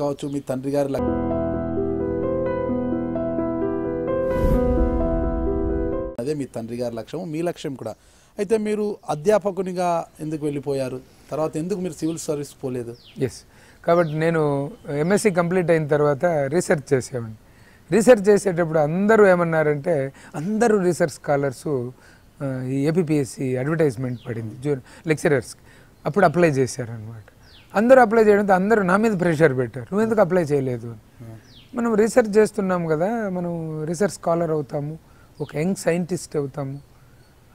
కావచ్చు మీ తండ్రి గారి అదే మీ తండ్రి గారి లక్ష్యం మీ లక్ష్యం కూడా అయితే మీరు అధ్యాపకునిగా ఎందుకు వెళ్ళిపోయారు తర్వాత ఎందుకు మీరు సివిల్ సర్వీస్ పోలేదు ఎస్ కాబట్టి నేను ఎంఎస్సి కంప్లీట్ అయిన తర్వాత రీసెర్చ్ చేసేవాడిని రీసెర్చ్ చేసేటప్పుడు అందరూ ఏమన్నారంటే అందరూ రీసెర్చ్ స్కాలర్సు ఈ ఏపీఎస్సి అడ్వర్టైజ్మెంట్ పడింది జూ లెక్చరర్స్కి అప్పుడు అప్లై చేశారనమాట అందరూ అప్లై చేయడంతో అందరూ నా మీద ప్రెషర్ పెట్టారు నువ్వు ఎందుకు అప్లై చేయలేదు మనం రీసెర్చ్ చేస్తున్నాం కదా మనం రీసెర్చ్ స్కాలర్ అవుతాము ఒక యంగ్ సైంటిస్ట్ అవుతాము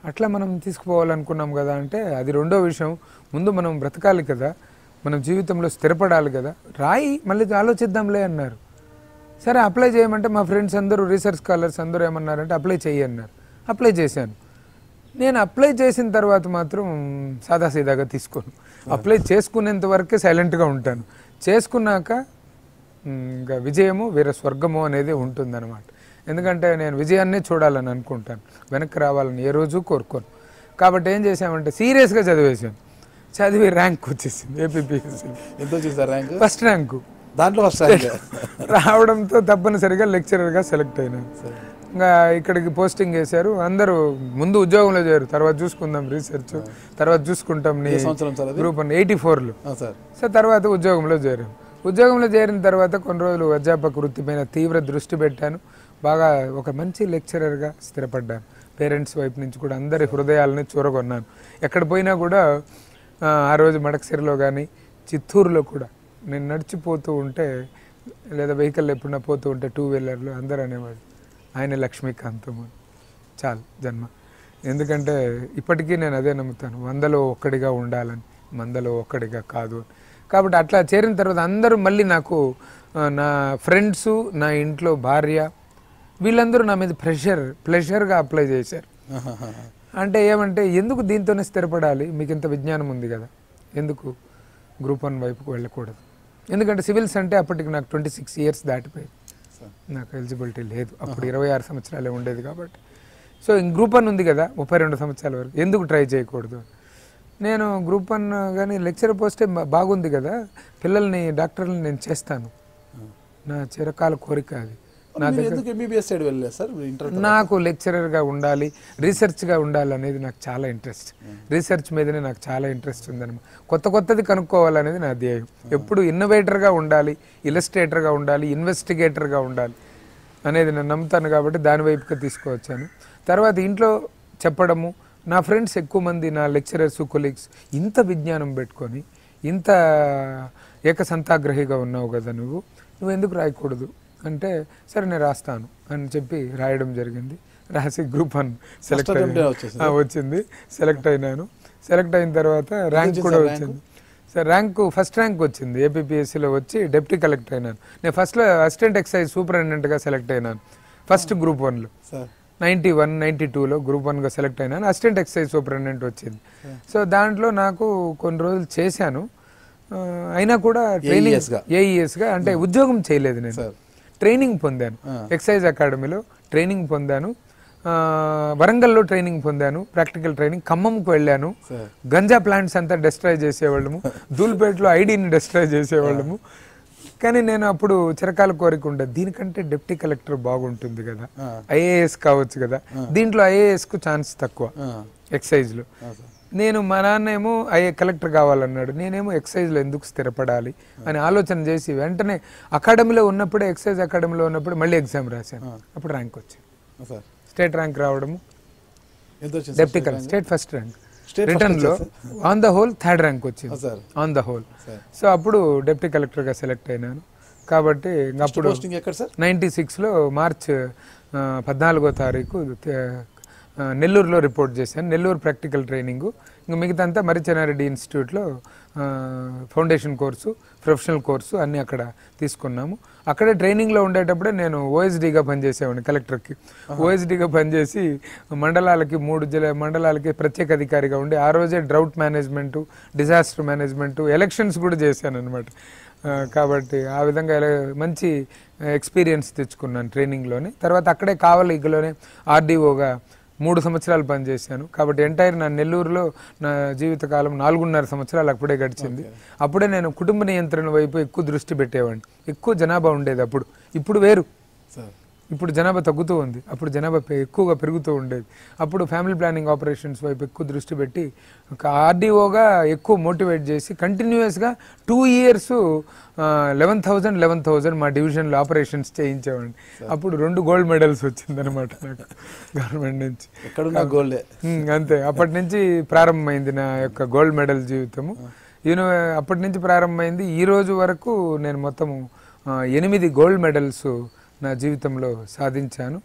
అట్లా మనం తీసుకుపోవాలనుకున్నాం కదా అంటే అది రెండో విషయం ముందు మనం బ్రతకాలి కదా మనం జీవితంలో స్థిరపడాలి కదా రాయి మళ్ళీ ఆలోచిద్దాంలే అన్నారు సరే అప్లై చేయమంటే మా ఫ్రెండ్స్ అందరూ రీసెర్చ్ స్కాలర్స్ అందరూ ఏమన్నారంటే అప్లై చేయన్నారు అప్లై చేశాను నేను అప్లై చేసిన తర్వాత మాత్రం సాదాసీదాగా తీసుకోను అప్లై చేసుకునేంత వరకే సైలెంట్గా ఉంటాను చేసుకున్నాక ఇంకా విజయము వీర స్వర్గము అనేది ఉంటుందన్నమాట ఎందుకంటే నేను విజయాన్నే చూడాలని అనుకుంటాను వెనక్కి రావాలని ఏ రోజు కోరుకోను కాబట్టి ఏం చేశామంటే సీరియస్గా చదివేశాను చదివి ర్యాంక్ వచ్చేసింది ఏపీపీఎస్సీ ఎంత వచ్చింది ర్యాంక్ ఫస్ట్ ర్యాంకు దాంట్లో ఫస్ట్ ర్యాంక్ రావడంతో తప్పనిసరిగా లెక్చరర్గా సెలెక్ట్ అయినాను ఇక్కడికి పోస్టింగ్ చేశారు అందరూ ముందు ఉద్యోగంలో చేయరు తర్వాత చూసుకుందాం రీసెర్చ్ తర్వాత చూసుకుంటాం నీ గ్రూప్ అని ఎయిటీ ఫోర్లు సో తర్వాత ఉద్యోగంలో చేరాం ఉద్యోగంలో చేరిన తర్వాత కొన్ని రోజులు అధ్యాపక వృత్తి మీద తీవ్ర దృష్టి పెట్టాను బాగా ఒక మంచి లెక్చరర్గా స్థిరపడ్డాను పేరెంట్స్ వైపు నుంచి కూడా అందరి హృదయాలని చూరగొన్నాను ఎక్కడ పోయినా కూడా ఆ రోజు మడకసిరిలో కానీ చిత్తూరులో కూడా నేను నడిచిపోతూ ఉంటే లేదా వెహికల్ ఎప్పుడైనా పోతూ ఉంటే టూ వీలర్లు అందరూ అనేవాళ్ళు ఆయన లక్ష్మీకాంతం చాలు జన్మ ఎందుకంటే ఇప్పటికీ నేను అదే నమ్ముతాను వందలో ఒక్కడిగా ఉండాలని మందలో ఒక్కడిగా కాదు అని కాబట్టి అట్లా చేరిన తర్వాత అందరూ మళ్ళీ నాకు నా ఫ్రెండ్స్ నా ఇంట్లో భార్య వీళ్ళందరూ నా మీద ప్రెషర్ ప్లెషర్గా అప్లై చేశారు అంటే ఏమంటే ఎందుకు దీంతోనే స్థిరపడాలి మీకు ఇంత విజ్ఞానం ఉంది కదా ఎందుకు గ్రూప్ వన్ వైపుకు వెళ్ళకూడదు ఎందుకంటే సివిల్స్ అంటే అప్పటికి నాకు ట్వంటీ సిక్స్ ఇయర్స్ దాటిపోయింది నాకు ఎలిజిబిలిటీ లేదు అప్పుడు ఇరవై ఆరు సంవత్సరాలే ఉండేది కాబట్టి సో గ్రూప్ వన్ ఉంది కదా ముప్పై రెండు సంవత్సరాల వరకు ఎందుకు ట్రై చేయకూడదు నేను గ్రూప్ వన్ కానీ లెక్చర్ పోస్తే బాగుంది కదా పిల్లల్ని డాక్టర్ని నేను చేస్తాను నా చిరకాల కోరిక అది ఎందుకు ఎంబీబీఎస్ సైడ్ వెళ్ళలేదు సార్ నాకు లెక్చరర్గా ఉండాలి రీసెర్చ్గా ఉండాలి అనేది నాకు చాలా ఇంట్రెస్ట్ రీసెర్చ్ hmm. మీదనే నాకు చాలా ఇంట్రెస్ట్ ఉందనమాట కొత్త కొత్తది కనుక్కోవాలనేది నా ధ్యేయం ఎప్పుడు ఇన్నోవేటర్గా ఉండాలి ఇలస్ట్రేటర్గా ఉండాలి ఇన్వెస్టిగేటర్గా ఉండాలి అనేది నేను నమ్ముతాను కాబట్టి దాని వైపుకి తీసుకువచ్చాను తర్వాత ఇంట్లో చెప్పడము నా ఫ్రెండ్స్ ఎక్కువ మంది నా లెక్చరర్స్ కొలీగ్స్ ఇంత విజ్ఞానం పెట్టుకొని ఇంత ఏకసంతాగ్రహిగా ఉన్నావు కదా నువ్వు నువ్వు ఎందుకు రాయకూడదు అంటే సరే నేను రాస్తాను అని చెప్పి రాయడం జరిగింది రాసి గ్రూప్ వన్ సెలెక్ట్ వచ్చింది సెలెక్ట్ అయినాను సెలెక్ట్ అయిన తర్వాత ర్యాంక్ కూడా వచ్చింది సార్ ర్యాంకు ఫస్ట్ ర్యాంక్ వచ్చింది ఏపీపీఎస్సీలో వచ్చి డెప్యూటీ కలెక్టర్ అయినాను నేను ఫస్ట్లో అసిస్టెంట్ ఎక్సైజ్ సూపరింటెండెంట్గా సెలెక్ట్ అయినాను ఫస్ట్ గ్రూప్ వన్లో నైంటీ వన్ నైంటీ టూలో గ్రూప్ వన్గా సెలెక్ట్ అయినాను అసిస్టెంట్ ఎక్సైజ్ సూపరింటెండెంట్ వచ్చింది సో దాంట్లో నాకు కొన్ని రోజులు చేశాను అయినా కూడా e ట్రైనింగ్ ఏఈఎస్గా e అంటే hmm. ఉద్యోగం చేయలేదు నేను ట్రైనింగ్ పొందాను ఎక్సైజ్ అకాడమీలో ట్రైనింగ్ పొందాను వరంగల్లో ట్రైనింగ్ పొందాను ప్రాక్టికల్ ట్రైనింగ్ ఖమ్మంకు వెళ్ళాను గంజా ప్లాంట్స్ అంతా డెస్ట్రాయ్ చేసేవాళ్ళము దూల్పేటలో ఐడిని డెస్ట్రాయ్ చేసేవాళ్ళము కానీ నేను అప్పుడు చిరకాల కోరిక ఉండే దీనికంటే డిప్టీ కలెక్టర్ బాగుంటుంది కదా ఐఏఎస్ కావచ్చు కదా దీంట్లో ఐఏఎస్ కు ఛాన్స్ తక్కువ లో నేను మా నాన్న ఏమో అయ్యే కలెక్టర్ కావాలన్నాడు నేనేమో ఎక్సైజ్లో ఎందుకు స్థిరపడాలి అని ఆలోచన చేసి వెంటనే అకాడమీలో ఉన్నప్పుడే ఎక్సైజ్ అకాడమీలో ఉన్నప్పుడు మళ్ళీ ఎగ్జామ్ రాశాను అప్పుడు ర్యాంక్ వచ్చింది స్టేట్ ర్యాంక్ రావడము deputy collector state first rank రిటర్న్లో on the whole third rank వచ్చింది ఆన్ ద హోల్ సో అప్పుడు డెప్టీ కలెక్టర్గా సెలెక్ట్ అయినాను కాబట్టి అప్పుడు నైంటీ సిక్స్లో మార్చ్ పద్నాలుగో తారీఖు నెల్లూరులో రిపోర్ట్ చేశాను నెల్లూరు ప్రాక్టికల్ ట్రైనింగు ఇంకా మిగతా అంతా మరిచెనారెడ్డి ఇన్స్టిట్యూట్లో ఫౌండేషన్ కోర్సు ప్రొఫెషనల్ కోర్సు అన్నీ అక్కడ తీసుకున్నాము అక్కడే ట్రైనింగ్లో ఉండేటప్పుడే నేను ఓఎస్డీగా పనిచేసేవాడిని కలెక్టర్కి ఓఎస్డీగా పనిచేసి మండలాలకి మూడు జిల్లా మండలాలకి ప్రత్యేక అధికారిగా ఉండి ఆ రోజే drought management disaster management elections కూడా చేశాను అనమాట కాబట్టి ఆ విధంగా మంచి ఎక్స్పీరియన్స్ తెచ్చుకున్నాను ట్రైనింగ్లోనే తర్వాత అక్కడే కావాలి ఇగ్గలోనే ఆర్డీఓగా మూడు సంవత్సరాలు పనిచేశాను కాబట్టి ఎంటైర్ నా నెల్లూరులో నా జీవితకాలం నాలుగున్నర సంవత్సరాలు అప్పుడే గడిచింది అప్పుడే నేను కుటుంబ నియంత్రణ వైపు ఎక్కువ దృష్టి పెట్టేవాడిని ఎక్కువ జనాభా ఉండేది అప్పుడు ఇప్పుడు వేరు ఇప్పుడు జనాభా తగ్గుతూ ఉంది అప్పుడు జనాభా ఎక్కువగా పెరుగుతూ ఉండేది అప్పుడు ఫ్యామిలీ ప్లానింగ్ ఆపరేషన్స్ వైపు ఎక్కువ దృష్టి పెట్టి ఆర్డీఓగా ఎక్కువ మోటివేట్ చేసి కంటిన్యూస్గా two years eleven thousand eleven thousand మా డివిజన్లో ఆపరేషన్స్ చేయించేవాడిని అప్పుడు రెండు గోల్డ్ మెడల్స్ వచ్చిందనమాట నాకు గవర్నమెంట్ నుంచి అంతే అప్పటి నుంచి ప్రారంభమైంది నా యొక్క గోల్డ్ మెడల్ జీవితము యూనో అప్పటి నుంచి ప్రారంభమైంది ఈ రోజు వరకు నేను మొత్తము ఎనిమిది గోల్డ్ మెడల్స్ నా జీవితంలో సాధించాను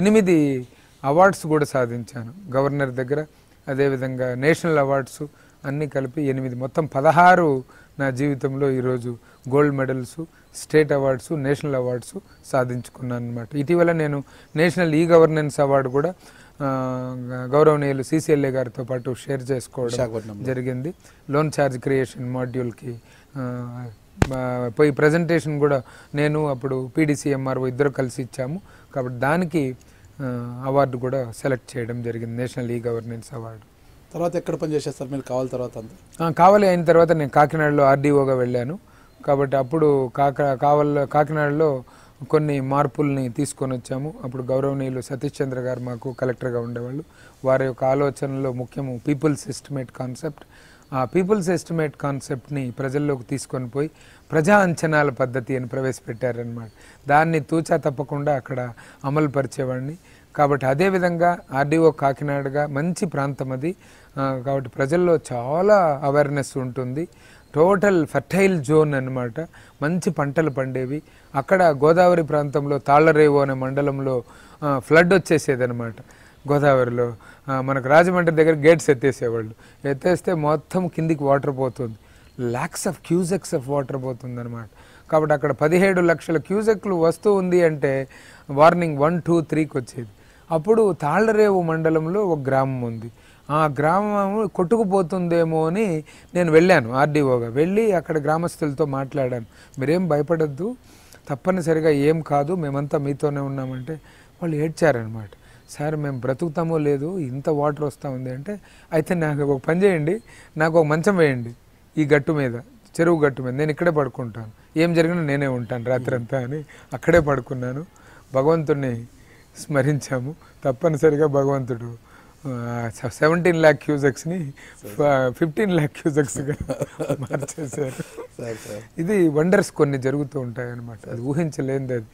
ఎనిమిది అవార్డ్స్ కూడా సాధించాను గవర్నర్ దగ్గర అదేవిధంగా నేషనల్ అవార్డ్స్ అన్నీ కలిపి ఎనిమిది మొత్తం పదహారు నా జీవితంలో ఈరోజు gold medals state awards national awards సాధించుకున్నాను అనమాట ఇటీవల నేను నేషనల్ ఈ గవర్నెన్స్ అవార్డు కూడా గౌరవనీయులు సిసిఎల్ఏ గారితో పాటు షేర్ చేసుకోవడం జరిగింది లోన్ ఛార్జ్ క్రియేషన్ మాడ్యూల్కి పోయి ప్రజెంటేషన్ కూడా నేను అప్పుడు పీడీసీఎంఆర్ఓ ఇద్దరు కలిసి ఇచ్చాము కాబట్టి దానికి అవార్డు కూడా సెలెక్ట్ చేయడం జరిగింది నేషనల్ ఈ గవర్నెన్స్ అవార్డు తర్వాత ఎక్కడ పనిచేశారు సార్ మీరు కావాలి తర్వాత కావాలి అయిన తర్వాత నేను కాకినాడలో ఆర్డీఓగా వెళ్ళాను కాబట్టి అప్పుడు కాక కావల కాకినాడలో కొన్ని మార్పుల్ని తీసుకొని వచ్చాము అప్పుడు గౌరవనీయులు సతీష్ చంద్ర గారు మాకు కలెక్టర్గా ఉండేవాళ్ళు వారి యొక్క ఆలోచనలో ముఖ్యము పీపుల్ సిస్టమేట్ కాన్సెప్ట్ ఆ పీపుల్స్ ఎస్టిమేట్ కాన్సెప్ట్ని ప్రజల్లోకి తీసుకొని పోయి ప్రజా అంచనాల పద్ధతి అని ప్రవేశపెట్టారనమాట దాన్ని తూచా తప్పకుండా అక్కడ అమలు పరిచేవాడిని కాబట్టి అదేవిధంగా ఆర్డీఓ కాకినాడగా మంచి ప్రాంతం అది కాబట్టి ప్రజల్లో చాలా అవేర్నెస్ ఉంటుంది టోటల్ ఫర్టైల్ జోన్ అనమాట మంచి పంటలు పండేవి అక్కడ గోదావరి ప్రాంతంలో తాళ్ళరేవో అనే మండలంలో ఫ్లడ్ వచ్చేసేదనమాట గోదావరిలో మనకు రాజమండ్రి దగ్గర గేట్స్ ఎత్తేసేవాళ్ళు ఎత్తేస్తే మొత్తం కిందికి వాటర్ పోతుంది lakhs of cusecs of water పోతుంది అనమాట కాబట్టి అక్కడ పదిహేడు లక్షల క్యూజెక్లు వస్తూ ఉంది అంటే వార్నింగ్ వన్ టూ త్రీకి వచ్చేది అప్పుడు తాళ్ళరేవు మండలంలో ఒక గ్రామం ఉంది ఆ గ్రామం కొట్టుకుపోతుందేమో అని నేను వెళ్ళాను ఆర్డీఓగా వెళ్ళి అక్కడ గ్రామస్తులతో మాట్లాడాను మీరేం భయపడద్దు తప్పనిసరిగా ఏం కాదు మేమంతా మీతోనే ఉన్నామంటే వాళ్ళు ఏడ్చారనమాట సార్ మేము బ్రతుకుతామో లేదు ఇంత వాటర్ వస్తూ ఉంది అంటే అయితే నాకు ఒక పని చేయండి నాకు ఒక మంచం వేయండి ఈ గట్టు మీద చెరువు గట్టు మీద నేను ఇక్కడే పడుకుంటాను ఏం జరిగినా నేనే ఉంటాను రాత్రంతా అని అక్కడే పడుకున్నాను భగవంతుడిని స్మరించాము తప్పనిసరిగా భగవంతుడు సెవెంటీన్ ల్యాక్ క్యూజెక్స్ని ఫిఫ్టీన్ ల్యాక్ క్యూజెక్స్గా మార్చేశారు ఇది వండర్స్ కొన్ని జరుగుతూ ఉంటాయన్నమాట అది ఊహించలేనిది అది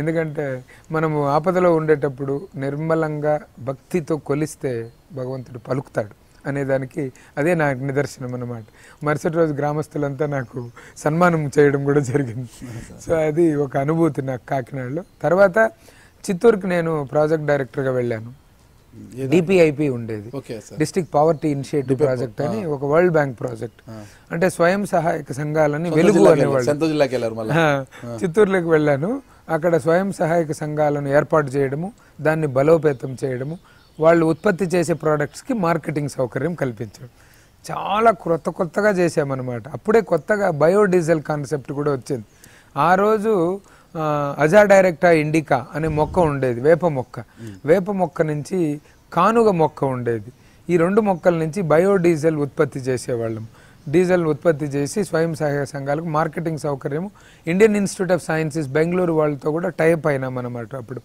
ఎందుకంటే మనము ఆపదలో ఉండేటప్పుడు నిర్మలంగా భక్తితో కొలిస్తే భగవంతుడు పలుకుతాడు అనేదానికి అదే నాకు నిదర్శనం అన్నమాట మరుసటి రోజు గ్రామస్తులంతా నాకు సన్మానం చేయడం కూడా జరిగింది సో అది ఒక అనుభూతి నాకు కాకినాడలో తర్వాత చిత్తూరుకి నేను ప్రాజెక్ట్ డైరెక్టర్గా వెళ్ళాను డిపిఐపి ఉండేది డిస్టిక్ పావర్టీ ఇనిషియేటివ్ ప్రాజెక్ట్ అని ఒక వరల్డ్ బ్యాంక్ ప్రాజెక్ట్ అంటే స్వయం సహాయక సంఘాలని వెలుగు అనేవాళ్ళు చిత్తూరులోకి వెళ్ళాను అక్కడ స్వయం సహాయక సంఘాలను ఏర్పాటు చేయడము దాన్ని బలోపేతం చేయడము వాళ్ళు ఉత్పత్తి చేసే ప్రోడక్ట్స్కి మార్కెటింగ్ సౌకర్యం కల్పించడం చాలా క్రొత్త కొత్తగా చేసామన్నమాట అప్పుడే కొత్తగా బయోడీజిల్ కాన్సెప్ట్ కూడా వచ్చింది ఆ రోజు అజా డైరెక్టా ఇండికా అనే మొక్క ఉండేది వేప మొక్క వేప మొక్క నుంచి కానుగ మొక్క ఉండేది ఈ రెండు మొక్కల నుంచి బయోడీజిల్ ఉత్పత్తి చేసేవాళ్ళము డీజిల్ను ఉత్పత్తి చేసి స్వయం సహాయక సంఘాలకు మార్కెటింగ్ సౌకర్యం Indian institute of sciences Bengaluru వాళ్ళతో కూడా టైప్ అయినాం అనమాట అప్పుడు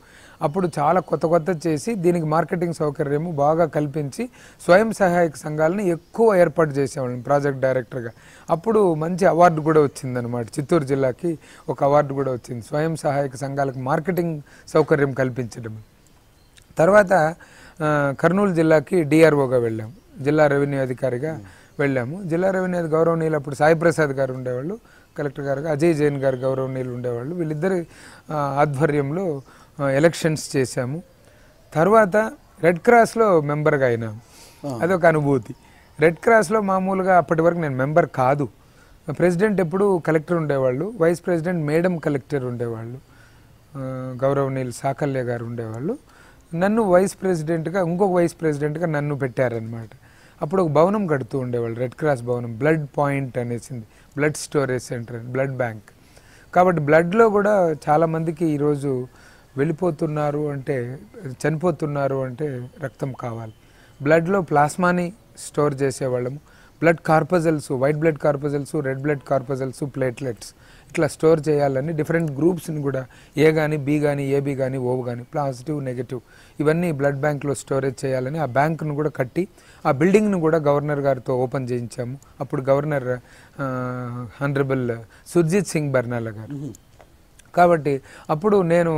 అప్పుడు చాలా కొత్త కొత్త చేసి దీనికి మార్కెటింగ్ సౌకర్యము బాగా కల్పించి స్వయం సహాయక సంఘాలను ఎక్కువ ఏర్పాటు చేసేవాళ్ళం ప్రాజెక్ట్ డైరెక్టర్గా అప్పుడు మంచి అవార్డు కూడా వచ్చిందనమాట చిత్తూరు జిల్లాకి ఒక అవార్డు కూడా వచ్చింది స్వయం సహాయక సంఘాలకు మార్కెటింగ్ సౌకర్యం కల్పించడం తర్వాత కర్నూలు జిల్లాకి డిఆర్ఓగా వెళ్ళాం జిల్లా రెవెన్యూ అధికారిగా వెళ్ళాము జిల్లా రెవెన్యూ గౌరవనీయులు అప్పుడు సాయిప్రసాద్ గారు ఉండేవాళ్ళు కలెక్టర్ గారు అజయ్ జైన్ గారు గౌరవనీయులు ఉండేవాళ్ళు వీళ్ళిద్దరి ఆధ్వర్యంలో ఎలక్షన్స్ చేశాము తర్వాత రెడ్ క్రాస్లో మెంబర్గా అయినాము అదొక అనుభూతి రెడ్ క్రాస్లో మామూలుగా అప్పటి వరకు నేను మెంబర్ కాదు ప్రెసిడెంట్ ఎప్పుడు కలెక్టర్ ఉండేవాళ్ళు వైస్ ప్రెసిడెంట్ మేడం కలెక్టర్ ఉండేవాళ్ళు గౌరవనీయులు సాకల్య గారు ఉండేవాళ్ళు నన్ను వైస్ ప్రెసిడెంట్గా ఇంకొక వైస్ ప్రెసిడెంట్గా నన్ను పెట్టారనమాట అప్పుడు ఒక భవనం కడుతూ ఉండేవాళ్ళు రెడ్ క్రాస్ భవనం బ్లడ్ పాయింట్ అనేసింది blood storage centre blood bank కాబట్టి బ్లడ్లో కూడా చాలామందికి ఈరోజు వెళ్ళిపోతున్నారు అంటే చనిపోతున్నారు అంటే రక్తం కావాలి బ్లడ్లో ప్లాస్మాని స్టోర్ చేసేవాళ్ళము blood corpuscles white blood corpuscles red blood corpuscles platelets ఇట్లా స్టోర్ చేయాలని డిఫరెంట్ గ్రూప్స్ని కూడా ఏ కానీ బి కానీ ఏబి కానీ ఓ కానీ పాజిటివ్ నెగిటివ్ ఇవన్నీ బ్లడ్ బ్యాంక్లో స్టోరేజ్ చేయాలని ఆ బ్యాంకును కూడా కట్టి ఆ బిల్డింగ్ను కూడా గవర్నర్ గారితో ఓపెన్ చేయించాము అప్పుడు గవర్నర్ హండ్రబుల్ సుర్జిత్ సింగ్ బర్నాల గారు కాబట్టి అప్పుడు నేను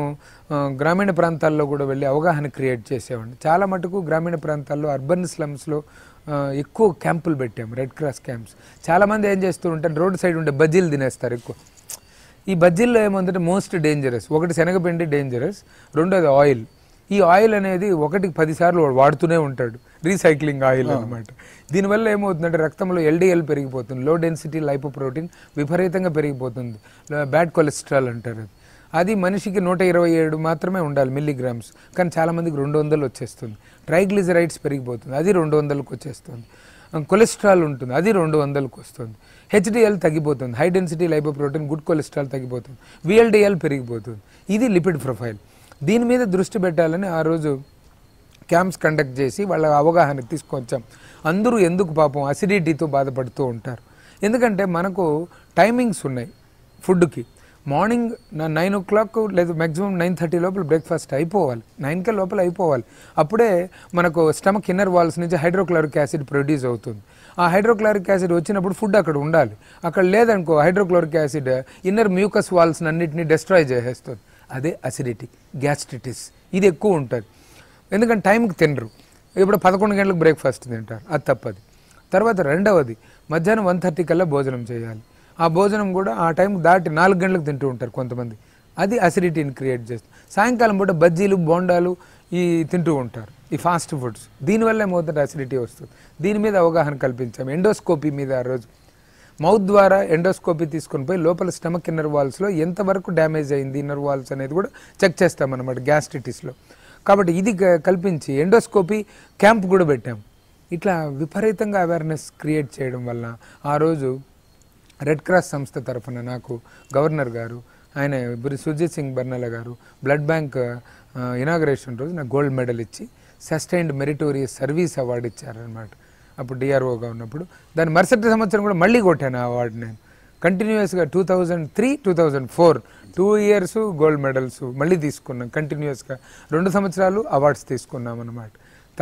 గ్రామీణ ప్రాంతాల్లో కూడా వెళ్ళి అవగాహన క్రియేట్ చేసేవాడిని చాలా మటుకు గ్రామీణ ప్రాంతాల్లో అర్బన్ స్లమ్స్లో ఎక్కువ క్యాంపులు పెట్టాము రెడ్ క్రాస్ క్యాంప్స్ చాలామంది ఏం చేస్తూ ఉంటారు రోడ్ సైడ్ ఉండే బజ్జీలు తినేస్తారు ఎక్కువ ఈ బజ్జీల్లో ఏముందంటే మోస్ట్ డేంజరస్ ఒకటి శనగపిండి డేంజరస్ రెండోది ఆయిల్ ఈ ఆయిల్ అనేది ఒకటికి పదిసార్లు వాడుతూనే ఉంటాడు రీసైక్లింగ్ ఆయిల్ అనమాట దీనివల్ల ఏమవుతుందంటే రక్తంలో ఎల్డిఎల్ పెరిగిపోతుంది లో డెన్సిటీ ప్రోటీన్ విపరీతంగా పెరిగిపోతుంది బ్యాడ్ కొలెస్ట్రాల్ అంటారు అది అది మనిషికి నూట ఇరవై ఏడు మాత్రమే ఉండాలి మిల్లీగ్రామ్స్ కానీ చాలామందికి రెండు వందలు వచ్చేస్తుంది ట్రైగ్లిజరైడ్స్ పెరిగిపోతుంది అది రెండు వందలకు వచ్చేస్తుంది కొలెస్ట్రాల్ ఉంటుంది అది రెండు వందలకు వస్తుంది హెచ్డిఎల్ తగ్గిపోతుంది high density protein good cholesterol తగ్గిపోతుంది విఎల్డిఎల్ పెరిగిపోతుంది ఇది లిపిడ్ ప్రొఫైల్ దీని మీద దృష్టి పెట్టాలని ఆ రోజు క్యాంప్స్ కండక్ట్ చేసి వాళ్ళ అవగాహన తీసుకొచ్చాం అందరూ ఎందుకు పాపం అసిడిటీతో బాధపడుతూ ఉంటారు ఎందుకంటే మనకు టైమింగ్స్ ఉన్నాయి ఫుడ్కి మార్నింగ్ నైన్ ఓ క్లాక్ లేదా మ్యాక్సిమం నైన్ థర్టీ లోపల బ్రేక్ఫాస్ట్ అయిపోవాలి నైన్కే లోపల అయిపోవాలి అప్పుడే మనకు స్టమక్ ఇన్నర్ వాల్స్ నుంచి హైడ్రోక్లోరిక్ యాసిడ్ ప్రొడ్యూస్ అవుతుంది ఆ హైడ్రోక్లోరిక్ యాసిడ్ వచ్చినప్పుడు ఫుడ్ అక్కడ ఉండాలి అక్కడ లేదనుకో hydrochloric acid inner mucus walls అన్నింటినీ డిస్ట్రాయ్ చేసేస్తుంది అదే అసిడిటీ గ్యాస్ట్రిటిస్ ఇది ఎక్కువ ఉంటుంది ఎందుకంటే టైంకి తినరు ఇప్పుడు పదకొండు గంటలకు బ్రేక్ఫాస్ట్ తింటారు అది తప్పది తర్వాత రెండవది మధ్యాహ్నం వన్ థర్టీ కల్లా భోజనం చేయాలి ఆ భోజనం కూడా ఆ టైం దాటి నాలుగు గంటలకు తింటూ ఉంటారు కొంతమంది అది అసిడిటీని క్రియేట్ చేస్తుంది సాయంకాలం పూట బజ్జీలు బోండాలు ఈ తింటూ ఉంటారు ఈ ఫాస్ట్ ఫుడ్స్ దీనివల్ల ఏమవుతుంది అసిడిటీ వస్తుంది దీని మీద అవగాహన కల్పించాం ఎండోస్కోపీ మీద ఆ రోజు మౌత్ ద్వారా ఎండోస్కోపీ తీసుకొని పోయి లోపల స్టమక్ ఇన్నర్ వాల్స్లో ఎంతవరకు డ్యామేజ్ అయింది ఇన్నర్ వాల్స్ అనేది కూడా చెక్ చేస్తామన్నమాట గ్యాస్ట్రిటిస్లో కాబట్టి ఇది కల్పించి ఎండోస్కోపీ క్యాంప్ కూడా పెట్టాం ఇట్లా విపరీతంగా అవేర్నెస్ క్రియేట్ చేయడం వల్ల ఆ రోజు రెడ్ క్రాస్ సంస్థ తరఫున నాకు గవర్నర్ గారు ఆయన ఇప్పుడు సుజిత్ సింగ్ బర్నల గారు బ్లడ్ బ్యాంక్ ఇనాగ్రేషన్ రోజు నాకు గోల్డ్ మెడల్ ఇచ్చి సస్టైన్డ్ మెరిటోరియస్ సర్వీస్ అవార్డు ఇచ్చారనమాట అప్పుడు డిఆర్ఓగా ఉన్నప్పుడు దాని మరుసటి సంవత్సరం కూడా మళ్ళీ కొట్టాను ఆ అవార్డు నేను కంటిన్యూస్గా two thousand three two thousand four two years gold medals మళ్ళీ తీసుకున్నాం కంటిన్యూస్గా రెండు సంవత్సరాలు అవార్డ్స్ తీసుకున్నాం అనమాట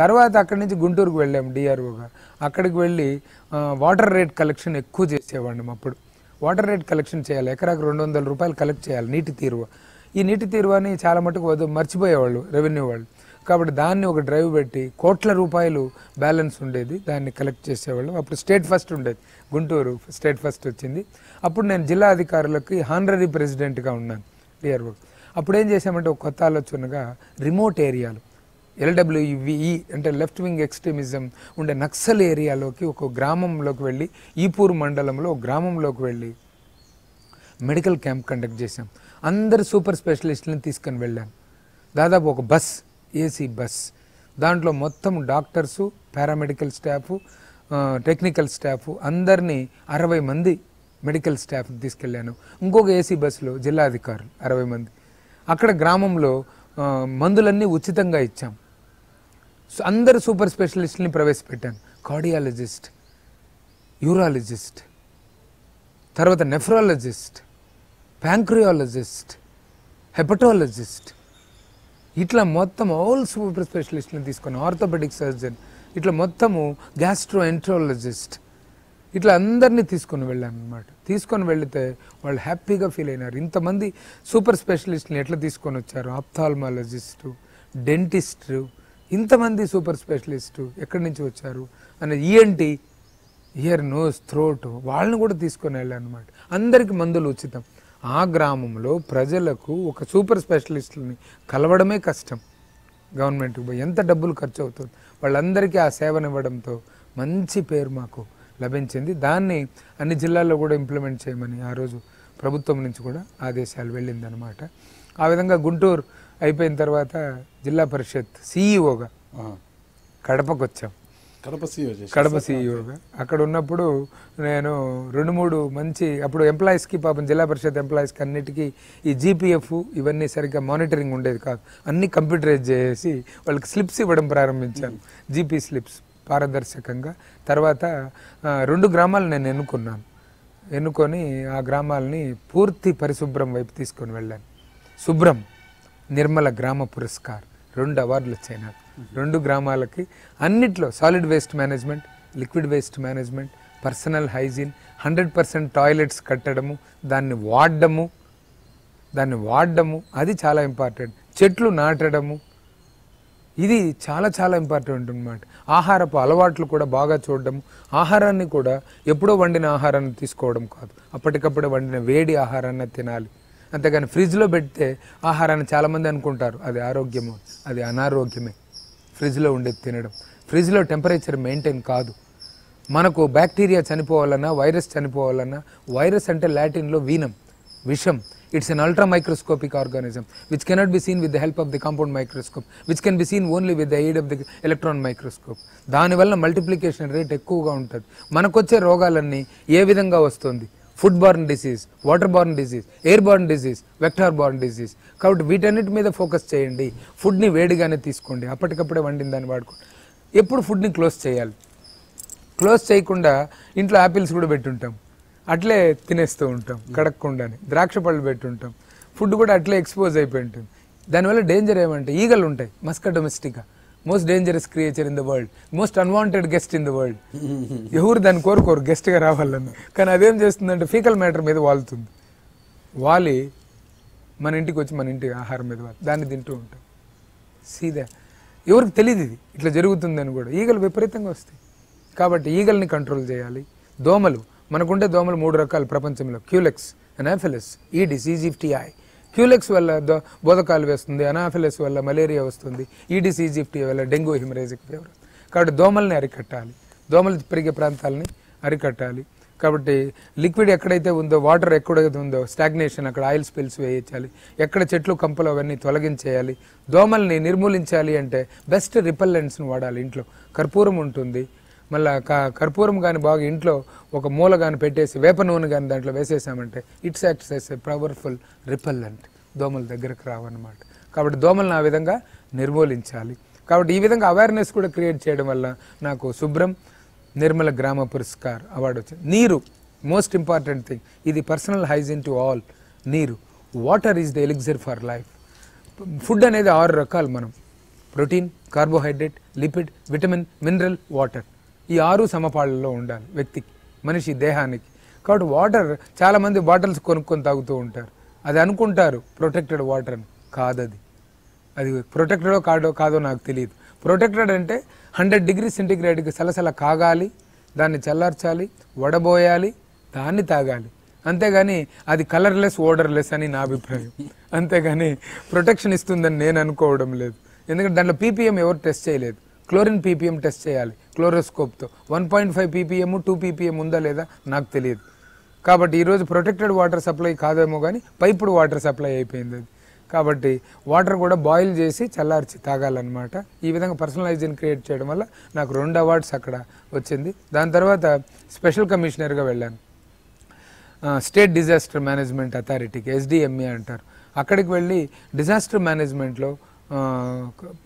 తర్వాత అక్కడి నుంచి గుంటూరుకు వెళ్ళాము డిఆర్ఓగా అక్కడికి వెళ్ళి వాటర్ రేట్ కలెక్షన్ ఎక్కువ చేసేవాడిని అప్పుడు వాటర్ రేట్ కలెక్షన్ చేయాలి ఎకరాకు రెండు వందల రూపాయలు కలెక్ట్ చేయాలి నీటి తీరువ ఈ నీటి అని చాలా మటుకు వద్దు మర్చిపోయేవాళ్ళు రెవెన్యూ వాళ్ళు కాబట్టి దాన్ని ఒక డ్రైవ్ పెట్టి కోట్ల రూపాయలు బ్యాలెన్స్ ఉండేది దాన్ని కలెక్ట్ చేసేవాళ్ళు అప్పుడు స్టేట్ ఫస్ట్ ఉండేది గుంటూరు స్టేట్ ఫస్ట్ వచ్చింది అప్పుడు నేను జిల్లా అధికారులకి హానరీ ప్రెసిడెంట్గా ఉన్నాను క్లియర్ అప్పుడు ఏం చేశామంటే ఒక కొత్త ఆలోచనగా రిమోట్ ఏరియాలు ఎల్డబ్ల్యూఈ అంటే లెఫ్ట్ వింగ్ ఎక్స్ట్రీమిజం ఉండే నక్సల్ ఏరియాలోకి ఒక గ్రామంలోకి వెళ్ళి ఈపూర్ మండలంలో ఒక గ్రామంలోకి వెళ్ళి మెడికల్ క్యాంప్ కండక్ట్ చేశాం అందరు సూపర్ స్పెషలిస్టులను తీసుకొని వెళ్ళాను దాదాపు ఒక బస్ ఏసీ బస్ దాంట్లో మొత్తం doctors paramedical staff technical staff అందరినీ అరవై మంది మెడికల్ స్టాఫ్ని తీసుకెళ్ళాను ఇంకొక ఏసీ బస్సులో జిల్లా అధికారులు అరవై మంది అక్కడ గ్రామంలో మందులన్నీ ఉచితంగా ఇచ్చాం సో అందరు సూపర్ స్పెషలిస్ట్ని ప్రవేశపెట్టాను కార్డియాలజిస్ట్ యూరాలజిస్ట్ తర్వాత నెఫ్రాలజిస్ట్ ప్యాంక్రియాలజిస్ట్ హెపటాలజిస్ట్ ఇట్లా మొత్తం ఆల్ సూపర్ స్పెషలిస్ట్ని తీసుకొని ఆర్థోపెడిక్ సర్జన్ ఇట్లా మొత్తము గ్యాస్ట్రో ఎంట్రాలజిస్ట్ ఇట్లా అందరినీ తీసుకొని వెళ్ళాను అనమాట తీసుకొని వెళితే వాళ్ళు హ్యాపీగా ఫీల్ అయినారు ఇంతమంది సూపర్ స్పెషలిస్ట్ని ఎట్లా తీసుకొని వచ్చారు ఆప్థాల్మాలజిస్టు డెంటిస్టు ఇంతమంది సూపర్ స్పెషలిస్టు ఎక్కడి నుంచి వచ్చారు అనే ఈఎన్టీ ఇయర్ నోస్ థ్రోట్ వాళ్ళని కూడా తీసుకొని వెళ్ళాను అనమాట అందరికీ మందులు ఉచితం ఆ గ్రామంలో ప్రజలకు ఒక సూపర్ స్పెషలిస్ట్ని కలవడమే కష్టం గవర్నమెంట్కి పోయి ఎంత డబ్బులు ఖర్చు అవుతుంది వాళ్ళందరికీ ఆ సేవనివ్వడంతో మంచి పేరు మాకు లభించింది దాన్ని అన్ని జిల్లాల్లో కూడా ఇంప్లిమెంట్ చేయమని ఆ రోజు ప్రభుత్వం నుంచి కూడా ఆదేశాలు వెళ్ళిందనమాట ఆ విధంగా గుంటూరు అయిపోయిన తర్వాత జిల్లా పరిషత్ సిఈఓగా కడపకు వచ్చాం కడప సీఈఓ కడప సీఈఓగా అక్కడ ఉన్నప్పుడు నేను రెండు మూడు మంచి అప్పుడు ఎంప్లాయీస్కి పాపం జిల్లా పరిషత్ ఎంప్లాయీస్కి అన్నిటికీ ఈ జీపీఎఫ్ ఇవన్నీ సరిగ్గా మానిటరింగ్ ఉండేది కాదు అన్నీ కంప్యూటరైజ్ చేసి వాళ్ళకి స్లిప్స్ ఇవ్వడం ప్రారంభించాను జీపీ స్లిప్స్ పారదర్శకంగా తర్వాత రెండు గ్రామాలు నేను ఎన్నుకున్నాను ఎన్నుకొని ఆ గ్రామాలని పూర్తి పరిశుభ్రం వైపు తీసుకొని వెళ్ళాను శుభ్రం నిర్మల గ్రామ పురస్కార్ రెండు అవార్డులు వచ్చాయి నాకు రెండు గ్రామాలకి అన్నిట్లో solid waste management liquid waste management personal hygiene hundred percent toilets కట్టడము దాన్ని వాడడము దాన్ని వాడడము అది చాలా ఇంపార్టెంట్ చెట్లు నాటడము ఇది చాలా చాలా ఇంపార్టెంట్ అనమాట ఆహారపు అలవాట్లు కూడా బాగా చూడడం ఆహారాన్ని కూడా ఎప్పుడో వండిన ఆహారాన్ని తీసుకోవడం కాదు అప్పటికప్పుడు వండిన వేడి ఆహారాన్ని తినాలి అంతేగాని ఫ్రిడ్జ్లో పెడితే ఆహారాన్ని చాలామంది అనుకుంటారు అది ఆరోగ్యము అది అనారోగ్యమే ఫ్రిడ్జ్లో ఉండేది తినడం ఫ్రిడ్జ్లో టెంపరేచర్ మెయింటైన్ కాదు మనకు బ్యాక్టీరియా చనిపోవాలన్నా వైరస్ చనిపోవాలన్నా వైరస్ అంటే లాటిన్లో వీనం విషం it's an ultra microscopic organism which cannot be seen with the help of the compound microscope which can be seen only with the aid of the electron microscope దానివల్ల multiplication rate ఎక్కువగా ఉంటుంది మనకొచ్చే రోగాలన్నీ ఏ విధంగా వస్తుంది food borne disease water borne disease air borne disease vector borne disease కాబట్టి వీటన్నిటి మీద ఫోకస్ చేయండి ఫుడ్ని వేడిగానే తీసుకోండి అప్పటికప్పుడే వండిన దాన్ని వాడుకోండి ఎప్పుడు ఫుడ్ని క్లోజ్ చేయాలి క్లోజ్ చేయకుండా ఇంట్లో యాపిల్స్ కూడా పెట్టుంటాం అట్లే తినేస్తూ ఉంటాం కడక్కుండానే ద్రాక్ష పళ్ళు పెట్టుంటాం ఫుడ్ కూడా అట్లే ఎక్స్పోజ్ అయిపోయి ఉంటుంది దానివల్ల డేంజర్ ఏమంటే ఈగలు ఉంటాయి Musca domestica most dangerous creature in the world most unwanted guest in the world ఎవరు దాన్ని కోరుకోరు గెస్ట్గా రావాలని కానీ అదేం చేస్తుందంటే ఫీకల్ మ్యాటర్ మీద వాలుతుంది వాలి మన ఇంటికి వచ్చి మన ఇంటి ఆహారం మీద వాళ్ళు దాన్ని తింటూ ఉంటాం సీదా ఎవరికి తెలియదు ఇది ఇట్లా జరుగుతుందని కూడా ఈగలు విపరీతంగా వస్తాయి కాబట్టి ఈగల్ని కంట్రోల్ చేయాలి దోమలు మనకుండే దోమలు మూడు రకాలు ప్రపంచంలో Culex Anopheles Aedes aegypti Culex వల్ల దో బోధకాలు వేస్తుంది అనాఫిలిస్ వల్ల మలేరియా వస్తుంది ఈడిస్ ఈజిప్టిఐ వల్ల డెంగ్యూ హిమరేజిక్ ఫీవర్ కాబట్టి దోమల్ని అరికట్టాలి దోమలు పెరిగే ప్రాంతాలని అరికట్టాలి కాబట్టి లిక్విడ్ ఎక్కడైతే ఉందో వాటర్ ఎక్కడైతే ఉందో స్టాగ్నేషన్ అక్కడ ఆయిల్ స్పిల్స్ వేయించాలి ఎక్కడ చెట్లు కంపలు అవన్నీ తొలగించేయాలి దోమల్ని నిర్మూలించాలి అంటే బెస్ట్ రిపెల్లెంట్స్ని వాడాలి ఇంట్లో కర్పూరం ఉంటుంది మళ్ళీ కర్పూరం కానీ బాగా ఇంట్లో ఒక మూల కానీ పెట్టేసి వేప నూనె కానీ దాంట్లో వేసేసామంటే it's acts as a powerful repellent దోమల దగ్గరకు రావన్నమాట కాబట్టి దోమలను ఆ విధంగా నిర్మూలించాలి కాబట్టి ఈ విధంగా అవేర్నెస్ కూడా క్రియేట్ చేయడం వల్ల నాకు శుభ్రం నిర్మల గ్రామ పురస్కార్ అవార్డు వచ్చింది నీరు మోస్ట్ ఇంపార్టెంట్ థింగ్ ఇది పర్సనల్ హైజీన్ టు ఆల్ నీరు water is the elixir for life food అనేది ఆరు రకాలు మనం protein carbohydrate lipid vitamin mineral water ఈ ఆరు సమపాళ్ళలో ఉండాలి వ్యక్తికి మనిషి దేహానికి కాబట్టి వాటర్ చాలామంది బాటిల్స్ కొనుక్కొని తాగుతూ ఉంటారు అది అనుకుంటారు ప్రొటెక్టెడ్ వాటర్ అని కాదది అది ప్రొటెక్టెడో కాడో కాదో నాకు తెలియదు ప్రొటెక్టెడ్ అంటే హండ్రెడ్ డిగ్రీ సెంటిగ్రేడ్కి సలసల కాగాలి దాన్ని చల్లార్చాలి వడబోయాలి దాన్ని తాగాలి అంతేగాని అది కలర్లెస్ ఓడర్లెస్ అని నా అభిప్రాయం అంతేగాని ప్రొటెక్షన్ ఇస్తుందని నేను అనుకోవడం లేదు ఎందుకంటే దాంట్లో పీపీఎం ఎవరు టెస్ట్ చేయలేదు క్లోరిన్ పీపీఎం టెస్ట్ చేయాలి క్లోరోస్కోప్తో one point five PPM two PPM ఉందా లేదా నాకు తెలియదు కాబట్టి ఈరోజు ప్రొటెక్టెడ్ వాటర్ సప్లై కాదేమో కానీ పైపుడు వాటర్ సప్లై అయిపోయింది అది కాబట్టి వాటర్ కూడా బాయిల్ చేసి చల్లార్చి తాగాలన్నమాట ఈ విధంగా పర్సనలైజేషన్ క్రియేట్ చేయడం వల్ల నాకు రెండు అవార్డ్స్ అక్కడ వచ్చింది దాని తర్వాత స్పెషల్ కమిషనర్గా వెళ్ళాను స్టేట్ డిజాస్టర్ మేనేజ్మెంట్ అథారిటీకి ఎస్డిఎంఏ అంటారు అక్కడికి వెళ్ళి డిజాస్టర్ మేనేజ్మెంట్లో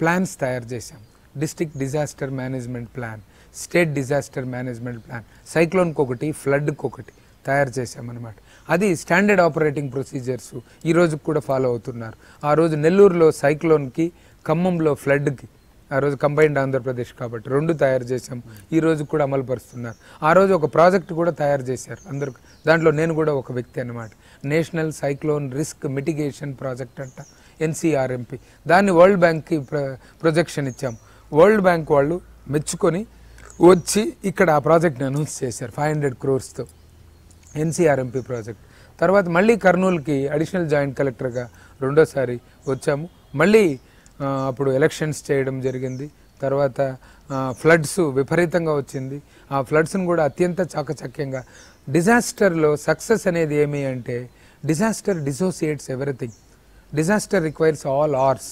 ప్లాన్స్ తయారు చేశాం district disaster management plan state disaster management plan సైక్లోన్కి ఒకటి ఫ్లడ్కి ఒకటి తయారు చేశామన్నమాట అది స్టాండర్డ్ ఆపరేటింగ్ ప్రొసీజర్స్ ఈ రోజు కూడా ఫాలో అవుతున్నారు ఆ రోజు నెల్లూరులో సైక్లోన్కి ఖమ్మంలో ఫ్లడ్కి ఆ రోజు కంబైన్డ్ ఆంధ్రప్రదేశ్ కాబట్టి రెండు తయారు చేశాం ఈ రోజు కూడా అమలు పరుస్తున్నారు ఆ రోజు ఒక ప్రాజెక్ట్ కూడా తయారు చేశారు అందరు దాంట్లో నేను కూడా ఒక వ్యక్తి అనమాట national cyclone risk mitigation project అంట ఎన్సీఆర్ఎంపి దాన్ని వరల్డ్ బ్యాంక్కి ప్రొజెక్షన్ ఇచ్చాము వరల్డ్ బ్యాంక్ వాళ్ళు మెచ్చుకొని వచ్చి ఇక్కడ ఆ ప్రాజెక్ట్ని అనౌన్స్ చేశారు ఫైవ్ హండ్రెడ్ క్రోర్స్తో ఎన్సీఆర్ఎంపీ ప్రాజెక్ట్ తర్వాత మళ్ళీ కర్నూలుకి అడిషనల్ జాయింట్ కలెక్టర్గా రెండోసారి వచ్చాము మళ్ళీ అప్పుడు ఎలక్షన్స్ చేయడం జరిగింది తర్వాత ఫ్లడ్స్ విపరీతంగా వచ్చింది ఆ ఫ్లడ్స్ను కూడా అత్యంత చాకచక్యంగా డిజాస్టర్లో సక్సెస్ అనేది ఏమి అంటే disaster dissociates everything disaster requires all R's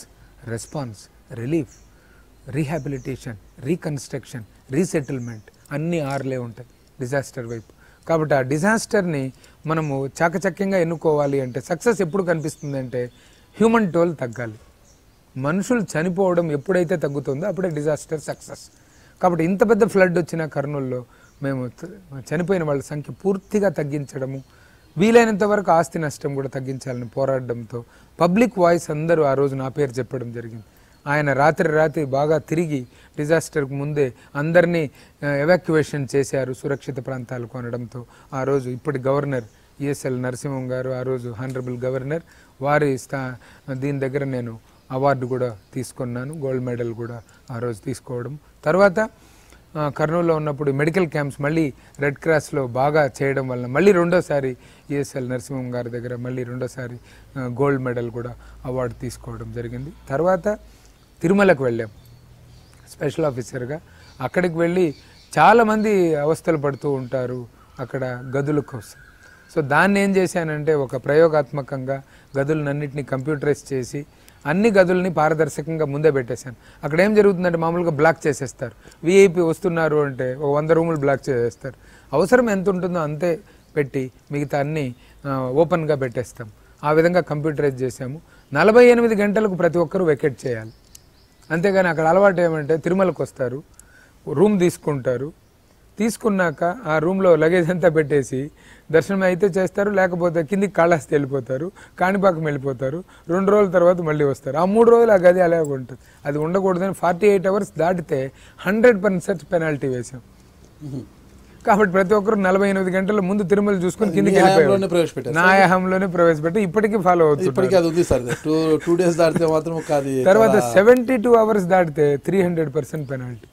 response relief rehabilitation reconstruction resettlement అన్నీ ఆర్లే ఉంటాయి డిజాస్టర్ వైపు కాబట్టి ఆ డిజాస్టర్ని మనము చాకచక్యంగా ఎన్నుకోవాలి అంటే సక్సెస్ ఎప్పుడు కనిపిస్తుంది అంటే హ్యూమన్ టోల్ తగ్గాలి మనుషులు చనిపోవడం ఎప్పుడైతే తగ్గుతుందో అప్పుడే డిజాస్టర్ సక్సెస్ కాబట్టి ఇంత పెద్ద ఫ్లడ్ వచ్చిన కర్నూల్లో మేము చనిపోయిన వాళ్ళ సంఖ్య పూర్తిగా తగ్గించడము వీలైనంత వరకు ఆస్తి నష్టం కూడా తగ్గించాలని పోరాడడంతో పబ్లిక్ వాయిస్ అందరూ ఆ రోజు నా పేరు చెప్పడం జరిగింది ఆయన రాత్రి రాత్రి బాగా తిరిగి డిజాస్టర్కు ముందే అందరినీ ఎవాక్యువేషన్ చేశారు సురక్షిత ప్రాంతాలు కొనడంతో ఆ రోజు ఇప్పటి గవర్నర్ ఈఎస్ఎల్ e నరసింహం గారు ఆ రోజు హానరబుల్ గవర్నర్ వారి స్థా దీని దగ్గర నేను అవార్డు కూడా తీసుకున్నాను గోల్డ్ మెడల్ కూడా ఆ రోజు తీసుకోవడం తర్వాత కర్నూలులో ఉన్నప్పుడు మెడికల్ క్యాంప్స్ మళ్ళీ రెడ్ క్రాస్లో బాగా చేయడం వలన మళ్ళీ రెండోసారి ఈఎస్ఎల్ e నరసింహం గారి దగ్గర మళ్ళీ రెండోసారి గోల్డ్ మెడల్ కూడా అవార్డు తీసుకోవడం జరిగింది తర్వాత తిరుమలకు వెళ్ళాం స్పెషల్ ఆఫీసర్గా అక్కడికి వెళ్ళి చాలామంది అవస్థలు పడుతూ ఉంటారు అక్కడ గదుల కోసం సో దాన్ని ఏం చేశానంటే ఒక ప్రయోగాత్మకంగా గదులన్నింటినీ కంప్యూటరైజ్ చేసి అన్ని గదుల్ని పారదర్శకంగా ముందే పెట్టేశాను అక్కడ ఏం జరుగుతుందంటే మామూలుగా బ్లాక్ చేసేస్తారు విఐపి వస్తున్నారు అంటే ఒక వంద రూములు బ్లాక్ చేసేస్తారు అవసరం ఎంత ఉంటుందో అంతే పెట్టి మిగతా అన్నీ ఓపెన్గా పెట్టేస్తాం ఆ విధంగా కంప్యూటరైజ్ చేశాము నలభై ఎనిమిది గంటలకు ప్రతి ఒక్కరూ వెకెట్ చేయాలి అంతేగాని అక్కడ అలవాటు ఏమంటే తిరుమలకు వస్తారు రూమ్ తీసుకుంటారు తీసుకున్నాక ఆ రూమ్లో లగేజ్ అంతా పెట్టేసి దర్శనం అయితే చేస్తారు లేకపోతే కిందికి కాళ్ళస్తి వెళ్ళిపోతారు కాణిపాకం వెళ్ళిపోతారు రెండు రోజుల తర్వాత మళ్ళీ వస్తారు ఆ మూడు రోజులు ఆ గది అలాగే ఉంటుంది అది ఉండకూడదని ఫార్టీ ఎయిట్ అవర్స్ దాటితే హండ్రెడ్ పర్సెంట్ పెనాల్టీ వేసాం కాబట్టి ప్రతి ఒక్కరు నలభై ఎనిమిది గంటల ముందు తిరుమల చూసుకుని కిందకి ప్రవేశపెట్టారు ప్రవేశపెట్టి ఇప్పటికీ ఫాలో అవుతుంది టూ డేస్ దాటితే మాత్రం తర్వాత సెవెంటీ టూ అవర్స్ దాటితే త్రీ హండ్రెడ్ పర్సెంట్ పెనాల్టీ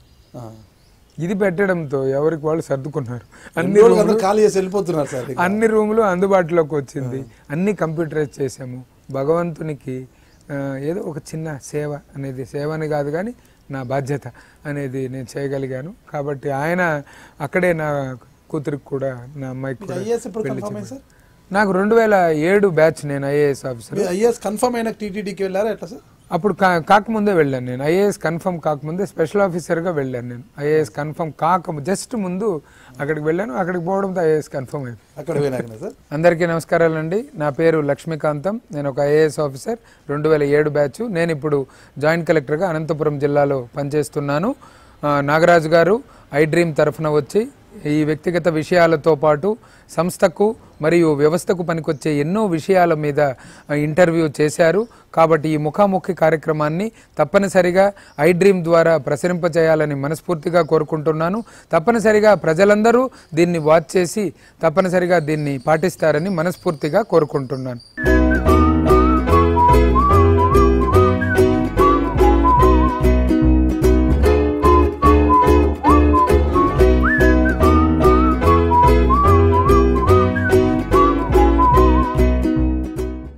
ఇది పెట్టడంతో ఎవరికి వాళ్ళు సర్దుకున్నారు అన్ని వెళ్ళిపోతున్నారు సార్ అన్ని రూములు అందుబాటులోకి వచ్చింది అన్ని కంప్యూటరైజ్ చేసాము భగవంతునికి ఏదో ఒక చిన్న సేవ అనేది సేవ అని కాదు కానీ నా బాధ్యత అనేది నేను చేయగలిగాను కాబట్టి ఆయన అక్కడే నా కూతురికి కూడా నా అమ్మాయికి నాకు రెండు వేల ఏడు బ్యాచ్ నేను ఐఏఎస్ ఆఫీసర్ ఐఏఎస్ కన్ఫర్మ్ అయిన టీటీడీకి వెళ్ళారా ఎట్లా సార్ అప్పుడు కా కాకముందే వెళ్ళాను నేను ఐఏఎస్ కన్ఫర్మ్ కాకముందే స్పెషల్ ఆఫీసర్గా వెళ్ళాను నేను ఐఏఎస్ కన్ఫర్మ్ కాక జస్ట్ ముందు అక్కడికి వెళ్ళాను అక్కడికి పోవడంతో ఐఏఎస్ కన్ఫర్మ్ అక్కడ అందరికీ నమస్కారాలండి నా పేరు లక్ష్మీకాంతం నేను ఒక ఐఏఎస్ ఆఫీసర్ రెండు వేల ఏడు బ్యాచ్ నేను ఇప్పుడు జాయింట్ కలెక్టర్గా అనంతపురం జిల్లాలో పనిచేస్తున్నాను నాగరాజు గారు ఐ డ్రీమ్ తరఫున వచ్చి ఈ వ్యక్తిగత విషయాలతో పాటు సంస్థకు మరియు వ్యవస్థకు పనికొచ్చే ఎన్నో విషయాల మీద ఇంటర్వ్యూ చేశారు కాబట్టి ఈ ముఖాముఖి కార్యక్రమాన్ని తప్పనిసరిగా ఐ డ్రీమ్ ద్వారా ప్రసరింపజేయాలని మనస్ఫూర్తిగా కోరుకుంటున్నాను తప్పనిసరిగా ప్రజలందరూ దీన్ని వాచ్ చేసి తప్పనిసరిగా దీన్ని పాటిస్తారని మనస్ఫూర్తిగా కోరుకుంటున్నాను